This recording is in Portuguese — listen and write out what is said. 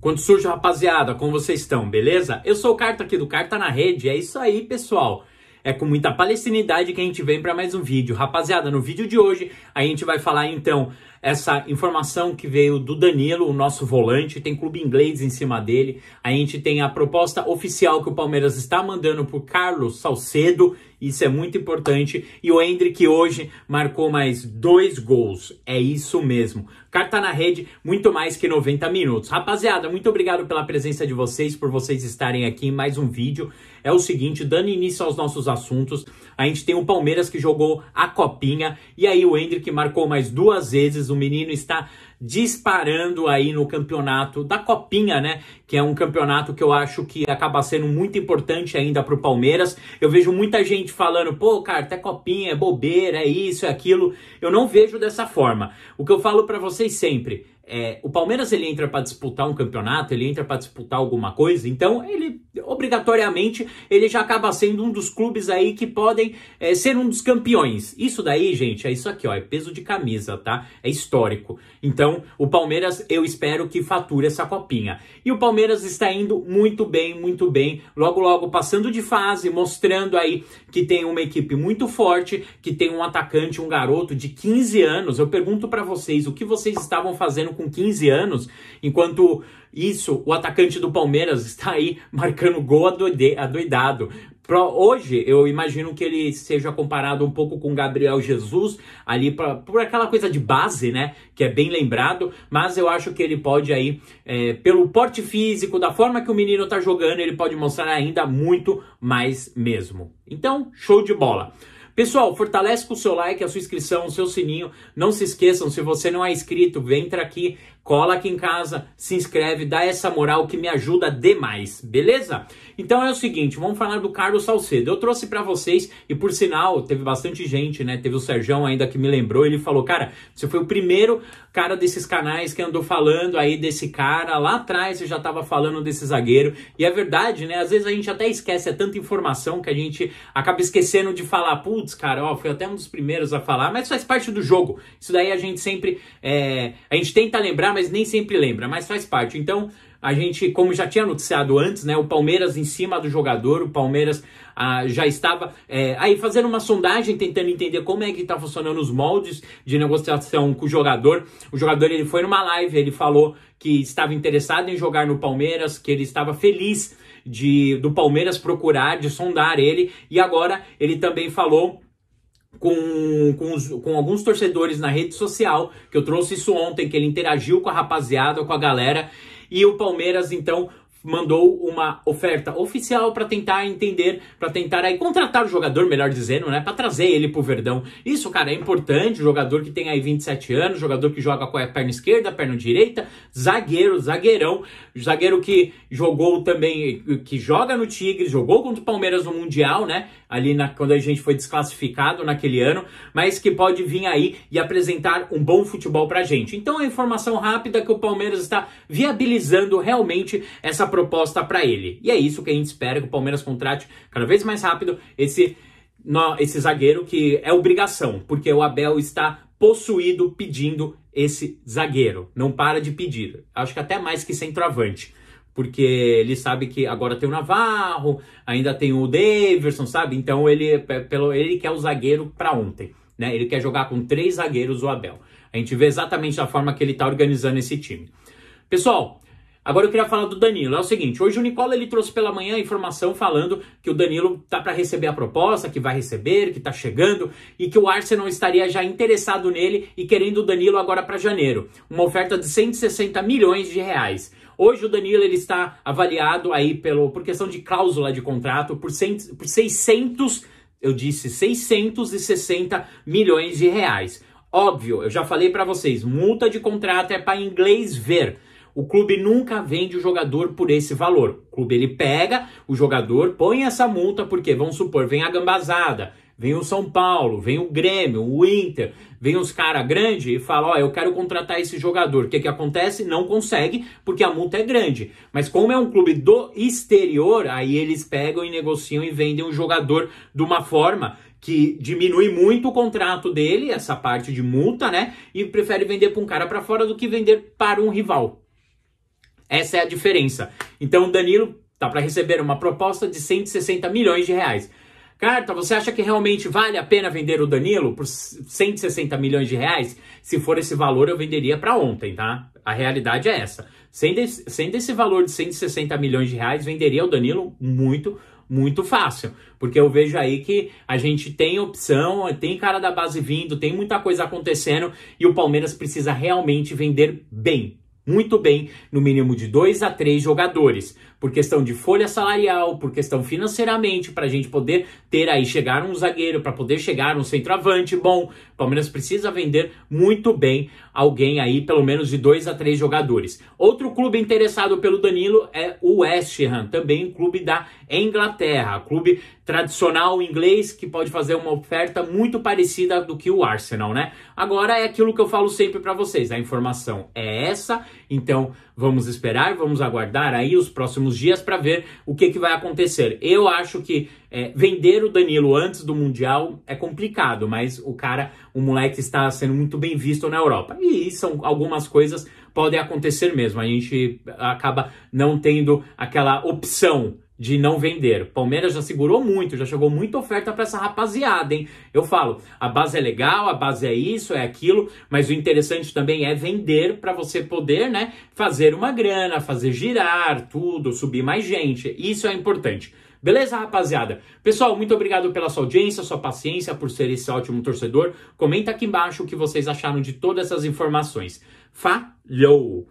Quando surge, rapaziada, como vocês estão, beleza? Eu sou o Carta aqui do Carta na Rede, é isso aí, pessoal. É com muita palestinidade que a gente vem para mais um vídeo. Rapaziada, no vídeo de hoje a gente vai falar então essa informação que veio do Danilo, o nosso volante, tem clube inglês em cima dele. A gente tem a proposta oficial que o Palmeiras está mandando por Carlos Salcedo, isso é muito importante. E o Hendrick hoje marcou mais dois gols. É isso mesmo. Carta na rede muito mais que 90 minutos. Rapaziada, muito obrigado pela presença de vocês, por vocês estarem aqui em mais um vídeo. É o seguinte, dando início aos nossos assuntos, a gente tem o Palmeiras que jogou a copinha e aí o Hendrick marcou mais duas vezes. O menino está disparando aí no campeonato da Copinha, né? Que é um campeonato que eu acho que acaba sendo muito importante ainda para o Palmeiras. Eu vejo muita gente falando, pô, cara, até Copinha é bobeira, é isso, é aquilo. Eu não vejo dessa forma. O que eu falo para vocês sempre é, o Palmeiras ele entra para disputar um campeonato, ele entra para disputar alguma coisa, então ele obrigatoriamente ele já acaba sendo um dos clubes aí que podem é, ser um dos campeões. Isso daí, gente, é isso aqui, ó, é peso de camisa, tá? É histórico. Então, o Palmeiras eu espero que fature essa copinha. E o Palmeiras está indo muito bem, muito bem. Logo, logo passando de fase, mostrando aí que tem uma equipe muito forte, que tem um atacante, um garoto de 15 anos. Eu pergunto para vocês o que vocês estavam fazendo com 15 anos, enquanto isso, o atacante do Palmeiras está aí marcando gol adoidado. Hoje, eu imagino que ele seja comparado um pouco com Gabriel Jesus, ali pra, por aquela coisa de base, né? Que é bem lembrado, mas eu acho que ele pode aí, é, pelo porte físico, da forma que o menino tá jogando, ele pode mostrar ainda muito mais mesmo. Então, show de bola. Pessoal, fortalece com o seu like, a sua inscrição, o seu sininho. Não se esqueçam, se você não é inscrito, entra aqui cola aqui em casa, se inscreve, dá essa moral que me ajuda demais, beleza? Então é o seguinte, vamos falar do Carlos Salcedo. Eu trouxe para vocês e por sinal, teve bastante gente, né? Teve o Serjão ainda que me lembrou, ele falou: "Cara, você foi o primeiro cara desses canais que andou falando aí desse cara lá atrás, você já tava falando desse zagueiro". E é verdade, né? Às vezes a gente até esquece, é tanta informação que a gente acaba esquecendo de falar, putz, cara, ó, foi até um dos primeiros a falar, mas faz parte do jogo. Isso daí a gente sempre é, a gente tenta lembrar, mas mas nem sempre lembra, mas faz parte. Então, a gente, como já tinha noticiado antes, né, o Palmeiras em cima do jogador, o Palmeiras ah, já estava é, aí fazendo uma sondagem, tentando entender como é que está funcionando os moldes de negociação com o jogador. O jogador ele foi numa live, ele falou que estava interessado em jogar no Palmeiras, que ele estava feliz de do Palmeiras procurar, de sondar ele, e agora ele também falou com, com, os, com, alguns torcedores na rede social, que eu trouxe isso ontem, que ele interagiu com a rapaziada, com a galera, e o Palmeiras então mandou uma oferta oficial para tentar entender, para tentar aí contratar o jogador, melhor dizendo, né, para trazer ele pro Verdão. Isso, cara, é importante, jogador que tem aí 27 anos, jogador que joga com a perna esquerda, perna direita, zagueiro, zagueirão, zagueiro que jogou também, que joga no Tigres, jogou contra o Palmeiras no Mundial, né, ali na, quando a gente foi desclassificado naquele ano, mas que pode vir aí e apresentar um bom futebol pra gente. Então, a informação rápida é que o Palmeiras está viabilizando realmente essa proposta para ele. E é isso que a gente espera que o Palmeiras contrate cada vez mais rápido esse esse zagueiro que é obrigação, porque o Abel está possuído pedindo esse zagueiro. Não para de pedir. Acho que até mais que centroavante. Porque ele sabe que agora tem o Navarro, ainda tem o Davidson, sabe? Então ele, pelo, ele quer é o zagueiro para ontem. Né? Ele quer jogar com três zagueiros o Abel. A gente vê exatamente a forma que ele está organizando esse time. Pessoal, Agora eu queria falar do Danilo. É o seguinte, hoje o Nicola ele trouxe pela manhã a informação falando que o Danilo tá para receber a proposta, que vai receber, que tá chegando e que o Arsenal estaria já interessado nele e querendo o Danilo agora para janeiro. Uma oferta de 160 milhões de reais. Hoje o Danilo ele está avaliado aí pelo, por questão de cláusula de contrato por, por 600, eu disse 660 milhões de reais. Óbvio, eu já falei para vocês, multa de contrato é para inglês ver. O clube nunca vende o jogador por esse valor. O clube ele pega o jogador, põe essa multa, porque vamos supor, vem a gambazada, vem o São Paulo, vem o Grêmio, o Inter, vem os caras grandes e fala, ó, oh, eu quero contratar esse jogador. O que que acontece? Não consegue, porque a multa é grande. Mas como é um clube do exterior, aí eles pegam e negociam e vendem o jogador de uma forma que diminui muito o contrato dele, essa parte de multa, né? E prefere vender para um cara para fora do que vender para um rival. Essa é a diferença. Então o Danilo tá para receber uma proposta de 160 milhões de reais. Carta, você acha que realmente vale a pena vender o Danilo por 160 milhões de reais? Se for esse valor, eu venderia para ontem, tá? A realidade é essa. sendo esse valor de 160 milhões de reais, venderia o Danilo muito, muito fácil. Porque eu vejo aí que a gente tem opção, tem cara da base vindo, tem muita coisa acontecendo e o Palmeiras precisa realmente vender bem muito bem no mínimo de dois a três jogadores por questão de folha salarial, por questão financeiramente, para a gente poder ter aí chegar um zagueiro, para poder chegar um centroavante bom. O Palmeiras precisa vender muito bem alguém aí, pelo menos de dois a três jogadores. Outro clube interessado pelo Danilo é o West Ham, também um clube da Inglaterra, clube tradicional inglês que pode fazer uma oferta muito parecida do que o Arsenal, né? Agora é aquilo que eu falo sempre para vocês, a informação é essa, então vamos esperar, vamos aguardar aí os próximos próximos dias para ver o que, que vai acontecer. Eu acho que é, vender o Danilo antes do Mundial é complicado, mas o cara, o moleque está sendo muito bem visto na Europa. E são algumas coisas podem acontecer mesmo. A gente é, acaba não tendo aquela opção de não vender. Palmeiras já segurou muito, já chegou muita oferta para essa rapaziada, hein? Eu falo, a base é legal, a base é isso, é aquilo, mas o interessante também é vender para você poder, né, fazer uma grana, fazer girar tudo, subir mais gente. Isso é importante. Beleza, rapaziada? Pessoal, muito obrigado pela sua audiência, sua paciência, por ser esse ótimo torcedor. Comenta aqui embaixo o que vocês acharam de todas essas informações. Falou!